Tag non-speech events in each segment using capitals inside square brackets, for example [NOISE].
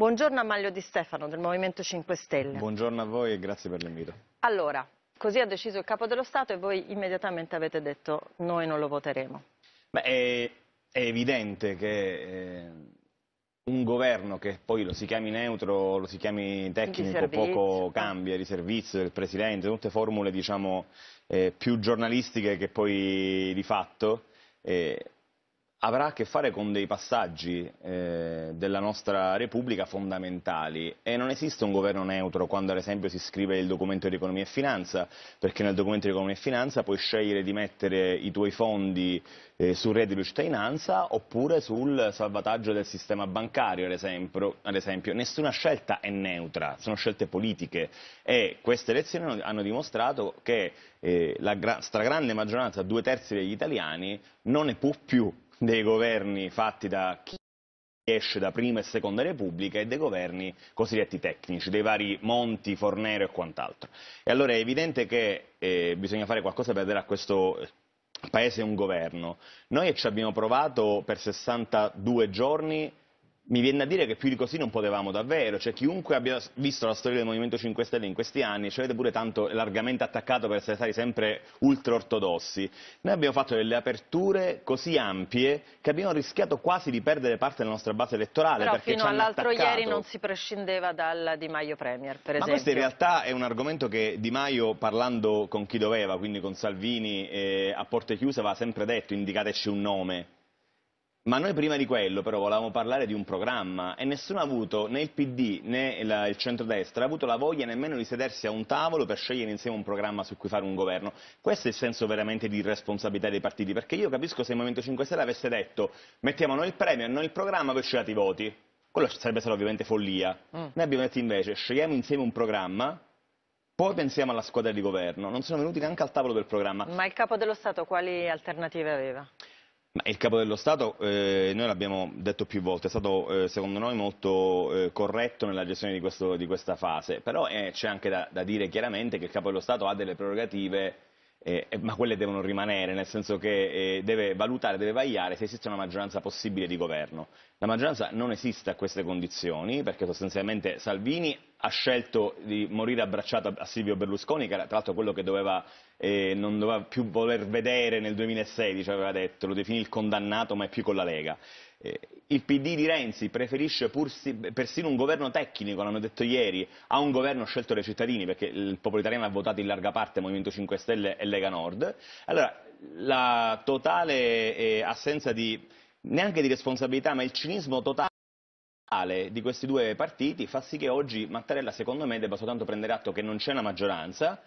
Buongiorno a Maglio Di Stefano del Movimento 5 Stelle. Buongiorno a voi e grazie per l'invito. Allora, così ha deciso il Capo dello Stato e voi immediatamente avete detto noi non lo voteremo. Beh, è, è evidente che... Eh un governo che poi lo si chiami neutro, lo si chiami tecnico, poco cambia, di servizio, del presidente, tutte formule diciamo, eh, più giornalistiche che poi di fatto eh, avrà a che fare con dei passaggi eh, della nostra Repubblica fondamentali e non esiste un governo neutro quando ad esempio si scrive il documento di economia e finanza, perché nel documento di economia e finanza puoi scegliere di mettere i tuoi fondi eh, sul reddito di cittadinanza oppure sul salvataggio del sistema bancario ad esempio. ad esempio. Nessuna scelta è neutra, sono scelte politiche e queste elezioni hanno dimostrato che eh, la stragrande maggioranza, due terzi degli italiani, non ne può più dei governi fatti da chi esce da prima e seconda repubblica e dei governi cosiddetti tecnici, dei vari Monti, Fornero e quant'altro. E allora è evidente che eh, bisogna fare qualcosa per dare a questo paese un governo. Noi ci abbiamo provato per 62 giorni mi viene a dire che più di così non potevamo davvero, cioè chiunque abbia visto la storia del Movimento 5 Stelle in questi anni, ci avete pure tanto largamente attaccato per essere stati sempre ultraortodossi, noi abbiamo fatto delle aperture così ampie che abbiamo rischiato quasi di perdere parte della nostra base elettorale. Però fino all'altro ieri non si prescindeva dal Di Maio Premier, per esempio. Ma questo in realtà è un argomento che Di Maio, parlando con chi doveva, quindi con Salvini, eh, a porte chiuse, aveva sempre detto, indicateci un nome ma noi prima di quello però volevamo parlare di un programma e nessuno ha avuto, né il PD né la, il centrodestra, ha avuto la voglia nemmeno di sedersi a un tavolo per scegliere insieme un programma su cui fare un governo. Questo è il senso veramente di responsabilità dei partiti, perché io capisco se il Movimento 5 Stelle avesse detto mettiamo noi il premio e noi il programma poi scegliate i voti. Quello sarebbe stato ovviamente follia. Mm. Noi abbiamo detto invece scegliamo insieme un programma poi pensiamo alla squadra di governo. Non sono venuti neanche al tavolo del programma. Ma il capo dello Stato quali alternative aveva? Il Capo dello Stato, eh, noi l'abbiamo detto più volte, è stato eh, secondo noi molto eh, corretto nella gestione di, questo, di questa fase, però eh, c'è anche da, da dire chiaramente che il Capo dello Stato ha delle prerogative eh, ma quelle devono rimanere, nel senso che eh, deve valutare, deve vagliare se esiste una maggioranza possibile di governo. La maggioranza non esiste a queste condizioni, perché sostanzialmente Salvini ha scelto di morire abbracciato a Silvio Berlusconi, che era tra l'altro quello che doveva, eh, non doveva più voler vedere nel 2016, aveva detto, lo definì il condannato, ma è più con la Lega. Eh, il PD di Renzi preferisce pursi, persino un governo tecnico, l'hanno detto ieri, a un governo scelto dai cittadini, perché il popolo italiano ha votato in larga parte Movimento 5 Stelle e Lega Nord. Allora, la totale eh, assenza di, neanche di responsabilità, ma il cinismo totale di questi due partiti fa sì che oggi Mattarella, secondo me, debba soltanto prendere atto che non c'è una maggioranza,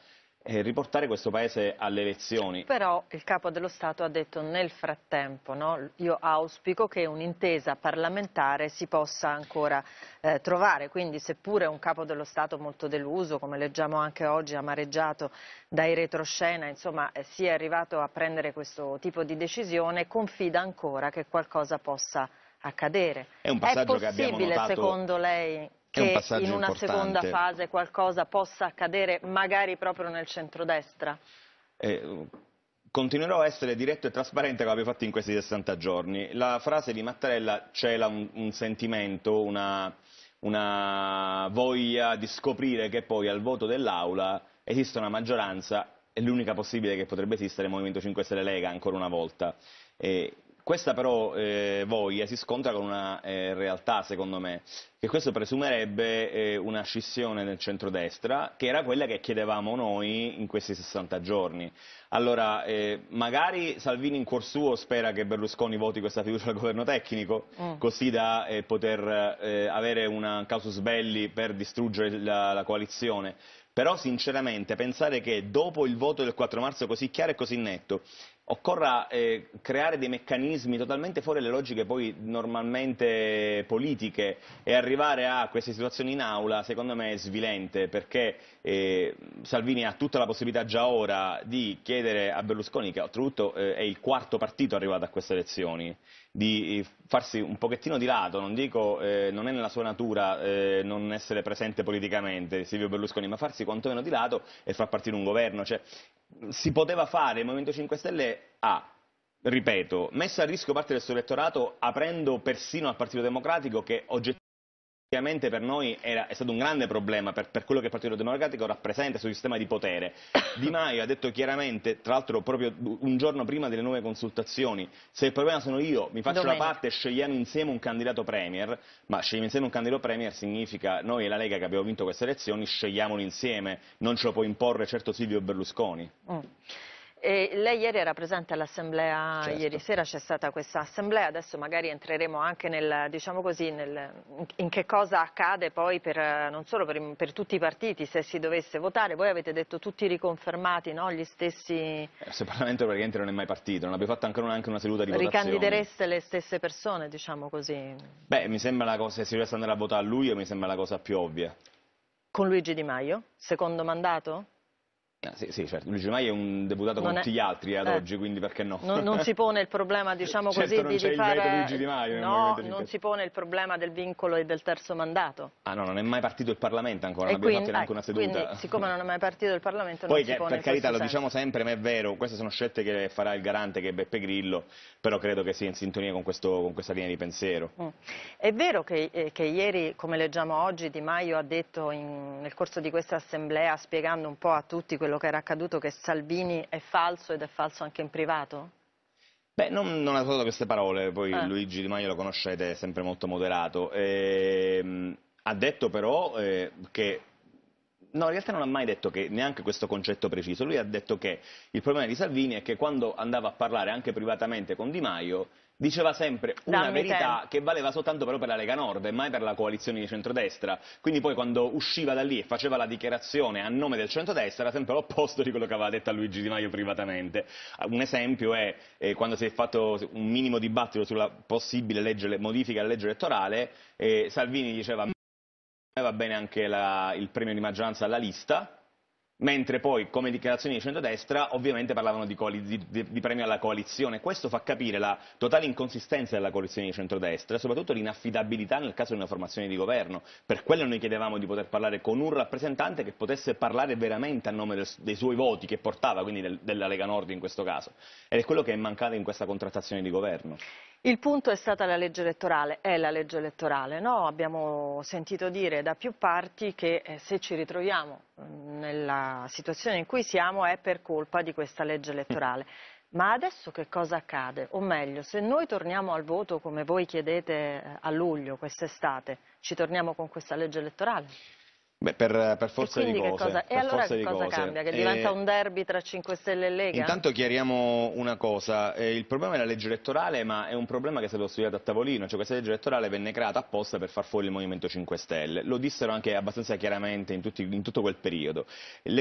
eh, riportare questo Paese alle elezioni. Però il Capo dello Stato ha detto nel frattempo, no? io auspico che un'intesa parlamentare si possa ancora eh, trovare, quindi seppure un Capo dello Stato molto deluso, come leggiamo anche oggi, amareggiato dai retroscena, insomma, eh, sia arrivato a prendere questo tipo di decisione, confida ancora che qualcosa possa accadere. È, un passaggio È possibile, notato... secondo lei, che un in una importante. seconda fase qualcosa possa accadere magari proprio nel centrodestra? Eh, continuerò a essere diretto e trasparente come abbiamo fatto in questi 60 giorni. La frase di Mattarella cela un, un sentimento, una, una voglia di scoprire che poi al voto dell'Aula esiste una maggioranza è l'unica possibile che potrebbe esistere il Movimento 5 Stelle Lega ancora una volta. E questa però eh, voglia si scontra con una eh, realtà, secondo me, che questo presumerebbe eh, una scissione del centrodestra, che era quella che chiedevamo noi in questi 60 giorni. Allora, eh, magari Salvini in cuor suo spera che Berlusconi voti questa fiducia al governo tecnico, mm. così da eh, poter eh, avere un casus belli per distruggere la, la coalizione. Però sinceramente pensare che dopo il voto del 4 marzo così chiaro e così netto occorra eh, creare dei meccanismi totalmente fuori dalle logiche poi normalmente politiche e arrivare a queste situazioni in aula secondo me è svilente perché eh, Salvini ha tutta la possibilità già ora di chiedere a Berlusconi che oltretutto eh, è il quarto partito arrivato a queste elezioni di eh, farsi un pochettino di lato, non dico eh, non è nella sua natura eh, non essere presente politicamente Silvio Berlusconi, ma farsi quantomeno di lato e far partire un governo, cioè, si poteva fare, il Movimento 5 Stelle ha, ripeto, messo a rischio parte del suo elettorato aprendo persino al Partito Democratico che oggettivamente... Ovviamente per noi era, è stato un grande problema per, per, quello che il Partito Democratico rappresenta sul sistema di potere. [COUGHS] Di Maio ha detto chiaramente, tra l'altro proprio un giorno prima delle nuove consultazioni, se il problema sono io, mi faccio Domenica. la parte e scegliamo insieme un candidato Premier, ma scegliamo insieme un candidato Premier significa noi e la Lega che abbiamo vinto queste elezioni scegliamolo insieme, non ce lo può imporre certo Silvio Berlusconi. Mm. E lei ieri era presente all'assemblea, certo. ieri sera c'è stata questa assemblea, adesso magari entreremo anche nel, diciamo così, nel, in che cosa accade poi per, non solo per, per, tutti i partiti se si dovesse votare, voi avete detto tutti riconfermati, no? gli stessi... Eh, se il Parlamento praticamente non è mai partito, non abbiamo fatto ancora neanche una seduta di votazione. Ricandidereste le stesse persone, diciamo così? Beh, mi sembra la cosa, se si dovesse andare a votare a luglio mi sembra la cosa più ovvia. Con Luigi Di Maio? Secondo mandato? Eh, sì, sì, certo. Luigi Maio è un deputato non con è... tutti gli altri eh, ad eh. oggi, quindi perché no? Non, non, si pone il problema, [LAUGHS] diciamo certo, così, di, di fare... Di Maio, no, non si pone il problema del vincolo e del terzo mandato. Ah no, non è mai partito il Parlamento ancora, e non quindi, fatto neanche una ecco, seduta. Quindi, siccome non è mai partito il Parlamento, Poi, non che, si pone per carità, lo diciamo senso. diciamo sempre, ma è vero, queste sono scelte che farà il garante, che è Beppe Grillo, però credo che sia in sintonia con, questo, con questa linea di pensiero. Mm. È vero che, eh, che, ieri, come leggiamo oggi, Di Maio ha detto in, nel corso di questa assemblea, spiegando un po' a tutti quello quello che era accaduto, che Salvini è falso ed è falso anche in privato? Beh, non, non ha usato queste parole, poi eh. Luigi Di Maio lo conoscete, è sempre molto moderato. E, ehm, ha detto però eh, che... No, in realtà non ha mai detto che, neanche questo concetto preciso. Lui ha detto che il problema di Salvini è che quando andava a parlare anche privatamente con Di Maio diceva sempre una Dammi verità tempo. che valeva soltanto però per la Lega Nord e mai per la coalizione di centrodestra. Quindi poi quando usciva da lì e faceva la dichiarazione a nome del centrodestra era sempre l'opposto di quello che aveva detto a Luigi Di Maio privatamente. Un esempio è eh, quando si è fatto un minimo dibattito sulla possibile legge, modifica alla legge elettorale, eh, Salvini diceva va bene anche la, il premio di maggioranza alla lista, mentre poi, come dichiarazioni di centrodestra, ovviamente parlavano di, di, di, premio alla coalizione. Questo fa capire la totale inconsistenza della coalizione di centrodestra, e soprattutto l'inaffidabilità nel caso di una formazione di governo. Per quello noi chiedevamo di poter parlare con un rappresentante che potesse parlare veramente a nome del, dei suoi voti, che portava, quindi del, della Lega Nord in questo caso. Ed è quello che è mancato in questa contrattazione di governo. Il punto è stata la legge elettorale, è la legge elettorale, no? Abbiamo sentito dire da più parti che eh, se ci ritroviamo mm, nella situazione in cui siamo è per colpa di questa legge elettorale. Ma adesso che cosa accade? O meglio, se noi torniamo al voto come voi chiedete eh, a luglio, quest'estate, ci torniamo con questa legge elettorale? Beh, per, per, forza di cose. Cosa? E allora che cosa cose. cambia? Che e... Eh, diventa un derby tra 5 Stelle e Lega? Intanto chiariamo una cosa, eh, il problema è la legge elettorale ma è un problema che è stato studiato a tavolino, cioè questa legge elettorale venne creata apposta per far fuori il Movimento 5 Stelle, lo dissero anche abbastanza chiaramente in, tutti, in tutto quel periodo.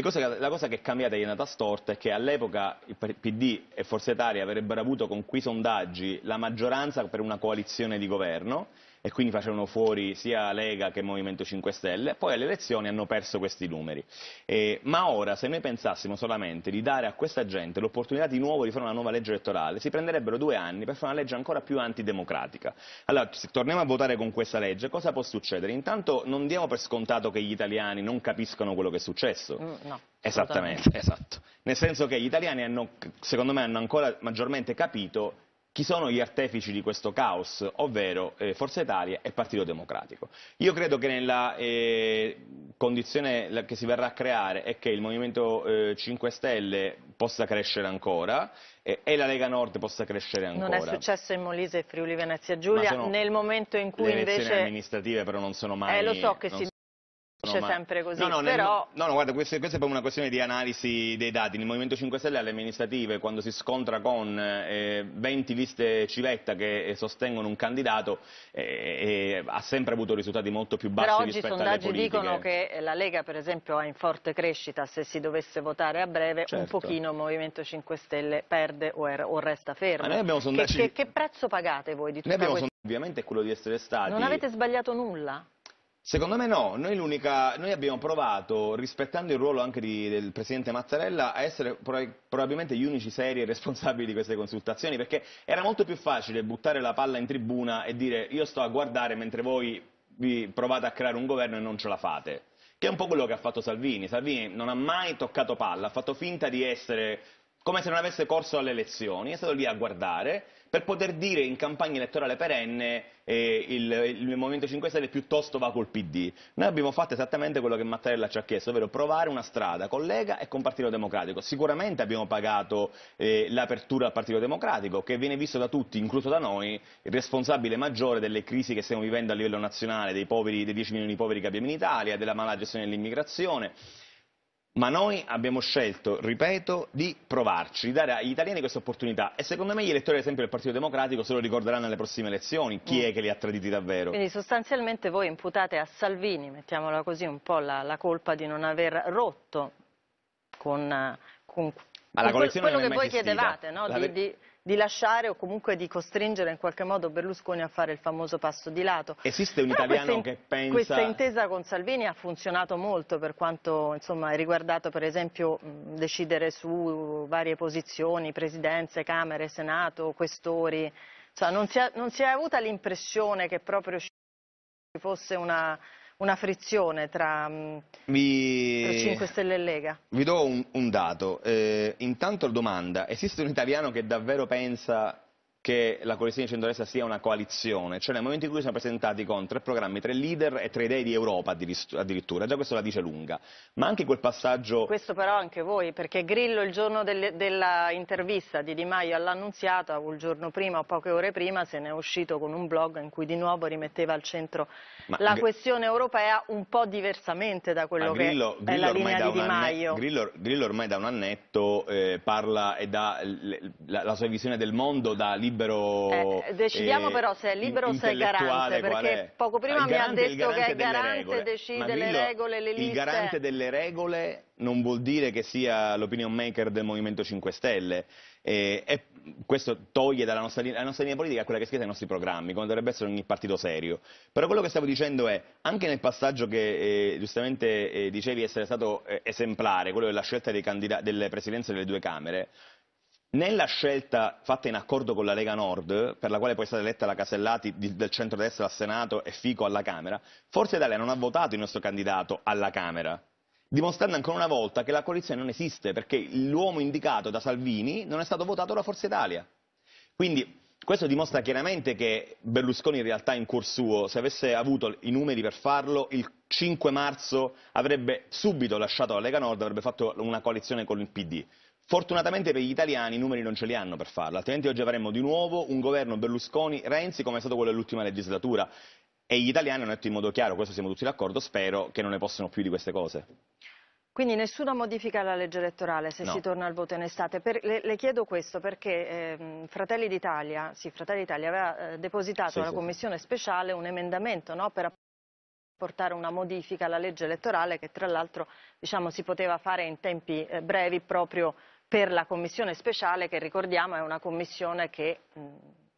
Cose, la cosa che è cambiata e è andata storta è che all'epoca il PD e Forza Italia avrebbero avuto con quei sondaggi la maggioranza per una coalizione di governo e quindi facevano fuori sia Lega che Movimento 5 Stelle, poi alle elezioni hanno perso questi numeri. Eh, ma ora, se noi pensassimo solamente di dare a questa gente l'opportunità di nuovo di fare una nuova legge elettorale, si prenderebbero due anni per fare una legge ancora più antidemocratica. Allora, se torniamo a votare con questa legge, cosa può succedere? Intanto non diamo per scontato che gli italiani non capiscono quello che è successo. Mm, no. Esattamente, esatto. Nel senso che gli italiani hanno, secondo me, hanno ancora maggiormente capito chi sono gli artefici di questo caos, ovvero eh, Forza Italia e Partito Democratico. Io credo che nella eh, condizione che si verrà a creare è che il Movimento eh, 5 Stelle possa crescere ancora e la Lega Nord possa crescere ancora. Non è successo in Molise e Friuli Venezia Giulia nel momento in cui le invece... Le amministrative però non sono mai... Eh, lo so che c'è ma... sempre così, no, no, però... No, no, guarda, questa, questa, è proprio una questione di analisi dei dati. Il Movimento 5 Stelle alle amministrative, quando si scontra con eh, 20 liste civetta che eh, sostengono un candidato, eh, eh, eh, ha sempre avuto risultati molto più bassi però rispetto alle politiche. oggi i sondaggi dicono che eh, la Lega, per esempio, è in forte crescita. Se si dovesse votare a breve, certo. un pochino il Movimento 5 Stelle perde o, er o resta fermo. Ma Sondaggi... Che, che, che, prezzo pagate voi di tutta questa... Ovviamente è quello di essere stati... Non avete sbagliato nulla? Secondo me no, noi, noi, abbiamo provato, rispettando il ruolo anche di, del Presidente Mazzarella, a essere probabilmente gli unici seri e responsabili di queste consultazioni, perché era molto più facile buttare la palla in tribuna e dire io sto a guardare mentre voi vi provate a creare un governo e non ce la fate che è un po' quello che ha fatto Salvini. Salvini non ha mai toccato palla, ha fatto finta di essere come se non avesse corso alle elezioni, è stato lì a guardare per poter dire in campagna elettorale perenne eh, il, il, Movimento 5 Stelle piuttosto va col PD. Noi abbiamo fatto esattamente quello che Mattarella ci ha chiesto, ovvero provare una strada con Lega e con Partito Democratico. Sicuramente abbiamo pagato eh, l'apertura al Partito Democratico, che viene visto da tutti, incluso da noi, il responsabile maggiore delle crisi che stiamo vivendo a livello nazionale, dei, poveri, dei 10 milioni di poveri che abbiamo in Italia, della mala gestione dell'immigrazione ma noi abbiamo scelto, ripeto, di provarci, di dare agli italiani questa opportunità e secondo me gli elettori, ad esempio, del Partito Democratico se lo ricorderanno alle prossime elezioni, chi mm. è che li ha traditi davvero. Quindi sostanzialmente voi imputate a Salvini, mettiamola così, un po' la, la colpa di non aver rotto con, eh, con, con quello che voi esistita. chiedevate, no? di, di di lasciare o comunque di costringere in qualche modo Berlusconi a fare il famoso passo di lato. Esiste un Però italiano questa, che pensa... Questa intesa con Salvini ha funzionato molto per quanto insomma, è riguardato per esempio decidere su varie posizioni, presidenze, Camere, Senato, questori. Cioè, non, si è, non si è avuta l'impressione che proprio ci fosse una una frizione tra, vi... Mm, tra 5 Stelle e Lega? Vi do un, un dato, eh, intanto domanda, esiste un italiano che davvero pensa che la coalizione di centrodestra sia una coalizione, cioè nel momento in cui siamo presentati con tre programmi, tre leader e tre idee di Europa addirittura, già questo la dice lunga, ma anche quel passaggio... Questo però anche voi, perché Grillo il giorno del, dell'intervista di Di Maio all'Annunziata, o il giorno prima o poche ore prima, se ne è uscito con un blog in cui di nuovo rimetteva al centro ma la questione europea un po' diversamente da quello Grillo, che Grillo è la linea di Di Maio. Grillo, Grillo, ormai da un annetto eh, parla e dà la, la, sua visione del mondo da leader libero eh, Decidiamo eh, però se è libero o se è garante, perché è? poco prima mi ha detto che è garante, regole. decide Grillo, le regole, le liste. Il garante delle regole non vuol dire che sia l'opinion maker del Movimento 5 Stelle. E, e questo toglie dalla nostra, nostra, linea politica quella che è scritta nei nostri programmi, come dovrebbe essere ogni partito serio. Però quello che stavo dicendo è, anche nel passaggio che eh, giustamente eh, dicevi essere stato eh, esemplare, quello della scelta delle presidenze delle due Camere, nella scelta fatta in accordo con la Lega Nord, per la quale poi è stata eletta la Casellati del centro-destra al Senato e Fico alla Camera, Forza Italia non ha votato il nostro candidato alla Camera, dimostrando ancora una volta che la coalizione non esiste, perché l'uomo indicato da Salvini non è stato votato da Forza Italia. Quindi questo dimostra chiaramente che Berlusconi in realtà in cuor suo, se avesse avuto i numeri per farlo, il 5 marzo avrebbe subito lasciato la Lega Nord, avrebbe fatto una coalizione con il PD. Fortunatamente per gli italiani i numeri non ce li hanno per farlo, altrimenti oggi avremmo di nuovo un governo Berlusconi-Renzi come è stato quello dell'ultima legislatura. E gli italiani hanno detto in modo chiaro, questo siamo tutti d'accordo, spero che non ne possano più di queste cose. Quindi nessuna modifica alla legge elettorale se no. si torna al voto in estate. Per, le, le, chiedo questo perché eh, Fratelli d'Italia sì, aveva eh, depositato sì, alla sì, Commissione speciale un emendamento no, per apportare una modifica alla legge elettorale che tra l'altro diciamo, si poteva fare in tempi eh, brevi proprio per la commissione speciale che ricordiamo è una commissione che mh,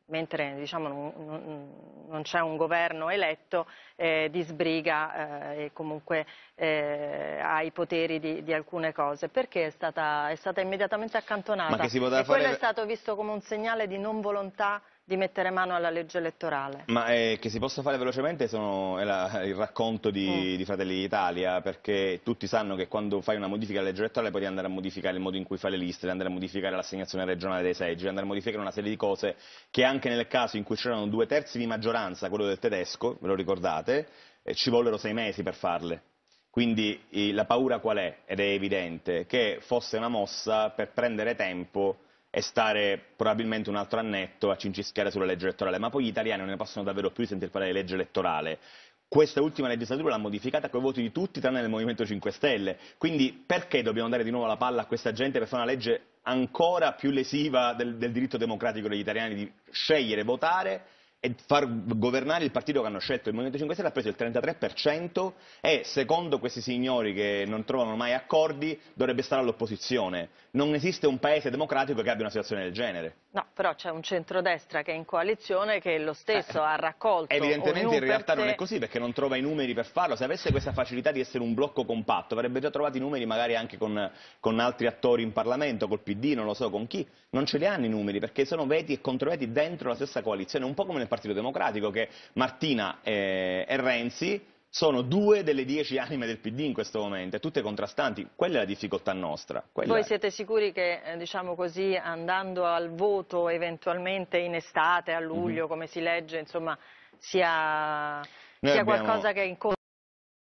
mentre diciamo, non, non c'è un governo eletto, eh, disbriga eh, e comunque eh, ha i poteri di, di, alcune cose, perché è stata, è stata immediatamente accantonata e fare... quello è stato visto come un segnale di non volontà di mettere mano alla legge elettorale. Ma eh, che si possa fare velocemente sono, è la, il racconto di, mm. di Fratelli d'Italia, perché tutti sanno che quando fai una modifica alla legge elettorale puoi andare a modificare il modo in cui fai le liste, devi andare a modificare l'assegnazione regionale dei seggi, devi andare a modificare una serie di cose che anche nel caso in cui c'erano due terzi di maggioranza, quello del tedesco, ve lo ricordate, eh, ci vollero sei mesi per farle. Quindi la paura qual è? Ed è evidente, che fosse una mossa per prendere tempo e stare probabilmente un altro annetto a cincischiare sulla legge elettorale, ma poi gli italiani non ne possono davvero più sentire parlare di legge elettorale. Questa ultima legislatura l'ha modificata con i voti di tutti tranne del Movimento 5 Stelle. Quindi perché dobbiamo dare di nuovo la palla a questa gente per fare una legge ancora più lesiva del, del diritto democratico degli italiani di scegliere, votare e far governare il partito che hanno scelto il Movimento 5 Stelle ha preso il 33% e secondo questi signori che non trovano mai accordi dovrebbe stare all'opposizione. Non esiste un paese democratico che abbia una situazione del genere. No, però c'è un centrodestra che è in coalizione che lo stesso eh, ha raccolto. Evidentemente in realtà non è così perché non trova i numeri per farlo. Se avesse questa facilità di essere un blocco compatto avrebbe già trovato i numeri magari anche con, con altri attori in Parlamento, col PD, non lo so, con chi. Non ce li hanno i numeri perché sono veti e controveti dentro la stessa coalizione, un po' come nel Partito Democratico che Martina e, eh, e Renzi sono due delle dieci anime del PD in questo momento, tutte contrastanti, quella è la difficoltà nostra. Quella... Voi siete sicuri che, eh, diciamo così, andando al voto eventualmente in estate, a luglio, mm -hmm. come si legge, insomma, sia, sia abbiamo... qualcosa che incontra?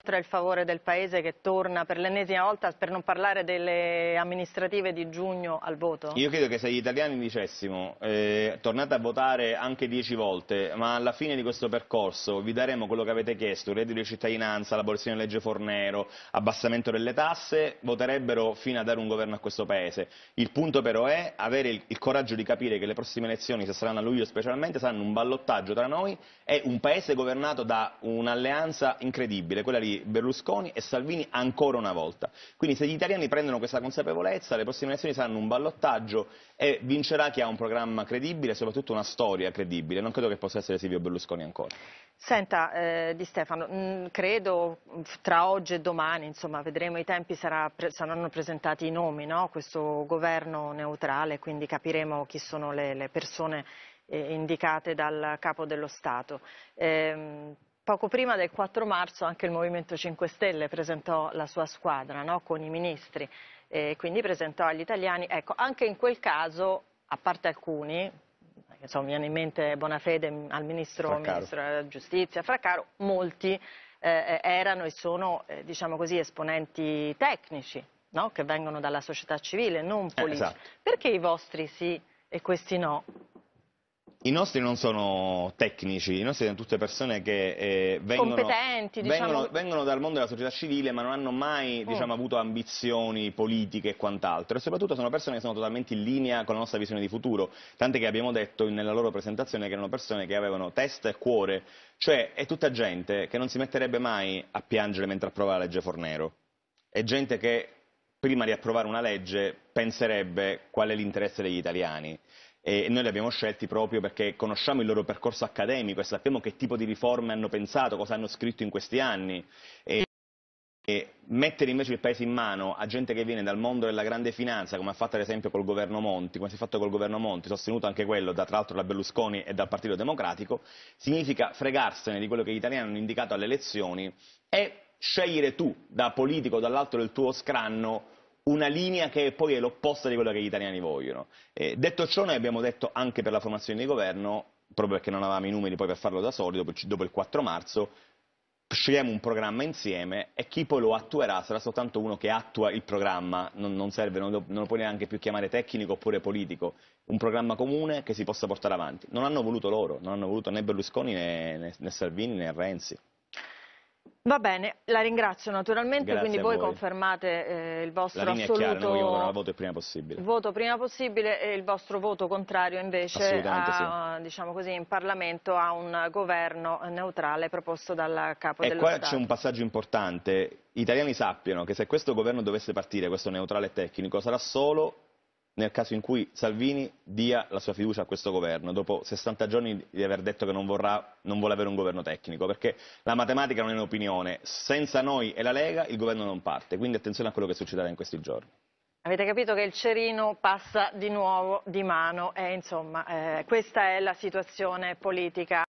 dimostra il favore del Paese che torna per l'ennesima volta, per non parlare delle amministrative di giugno, al voto? Io credo che se gli italiani dicessimo eh, tornate a votare anche dieci volte, ma alla fine di questo percorso vi daremo quello che avete chiesto, reddito di cittadinanza, l'abolizione della legge Fornero, abbassamento delle tasse, voterebbero fino a dare un governo a questo Paese. Il punto però è avere il, il coraggio di capire che le prossime elezioni, se saranno a luglio specialmente, saranno un ballottaggio tra noi e un Paese governato da un'alleanza incredibile, quella di Berlusconi e Salvini ancora una volta. Quindi se gli italiani prendono questa consapevolezza, le prossime elezioni saranno un ballottaggio e vincerà chi ha un programma credibile e soprattutto una storia credibile. Non credo che possa essere Silvio Berlusconi ancora. Senta eh, Di Stefano, mh, mm, credo mm, tra oggi e domani, insomma, vedremo i tempi, sarà, pre, saranno presentati i nomi, no? questo governo neutrale, quindi capiremo chi sono le, le persone eh, indicate dal capo dello Stato. Eh, Poco prima del 4 marzo anche il Movimento 5 Stelle presentò la sua squadra no? con i ministri e quindi presentò agli italiani, ecco, anche in quel caso, a parte alcuni, insomma, mi viene in mente Bonafede al ministro, ministro della giustizia, Fraccaro, molti eh, eh, erano e sono eh, diciamo così, esponenti tecnici no? che vengono dalla società civile, non eh, politici. Eh, esatto. Perché i vostri sì e questi no? I nostri non sono tecnici, i nostri sono tutte persone che eh, vengono, Competenti, diciamo. vengono, vengono, dal mondo della società civile ma non hanno mai oh. diciamo, avuto ambizioni politiche e quant'altro e soprattutto sono persone che sono totalmente in linea con la nostra visione di futuro, tante che abbiamo detto nella loro presentazione che erano persone che avevano testa e cuore, cioè è tutta gente che non si metterebbe mai a piangere mentre approva la legge Fornero, è gente che prima di approvare una legge penserebbe qual è l'interesse degli italiani e noi li abbiamo scelti proprio perché conosciamo il loro percorso accademico e sappiamo che tipo di riforme hanno pensato, cosa hanno scritto in questi anni. E mettere invece il paese in mano a gente che viene dal mondo della grande finanza, come ha fatto ad esempio col governo Monti, come si è fatto col governo Monti, sostenuto anche quello da, tra l'altro da Berlusconi e dal Partito Democratico, significa fregarsene di quello che gli italiani hanno indicato alle elezioni e scegliere tu, da politico, dall'alto del tuo scranno, una linea che poi è l'opposta di quella che gli italiani vogliono. Eh, detto ciò, noi abbiamo detto anche per la formazione di governo, proprio perché non avevamo i numeri poi per farlo da soli, dopo, dopo il 4 marzo, scegliamo un programma insieme e chi poi lo attuerà sarà soltanto uno che attua il programma, non, non serve, non, non, lo puoi neanche più chiamare tecnico oppure politico, un programma comune che si possa portare avanti. Non hanno voluto loro, non hanno voluto né Berlusconi né, né, né Salvini né Renzi. Va bene, la ringrazio naturalmente, Grazie quindi voi, confermate eh, il vostro assoluto chiara, voto prima possibile. Voto prima possibile e il vostro voto contrario invece a, sì. diciamo così, in Parlamento a un governo neutrale proposto dal capo e dello Stato. E qua c'è un passaggio importante, gli italiani sappiano che se questo governo dovesse partire, questo neutrale tecnico, sarà solo nel caso in cui Salvini dia la sua fiducia a questo governo, dopo 60 giorni di aver detto che non, vorrà, non vuole avere un governo tecnico, perché la matematica non è un'opinione, senza noi e la Lega il governo non parte, quindi attenzione a quello che succederà in questi giorni. Avete capito che il cerino passa di nuovo di mano e insomma eh, questa è la situazione politica.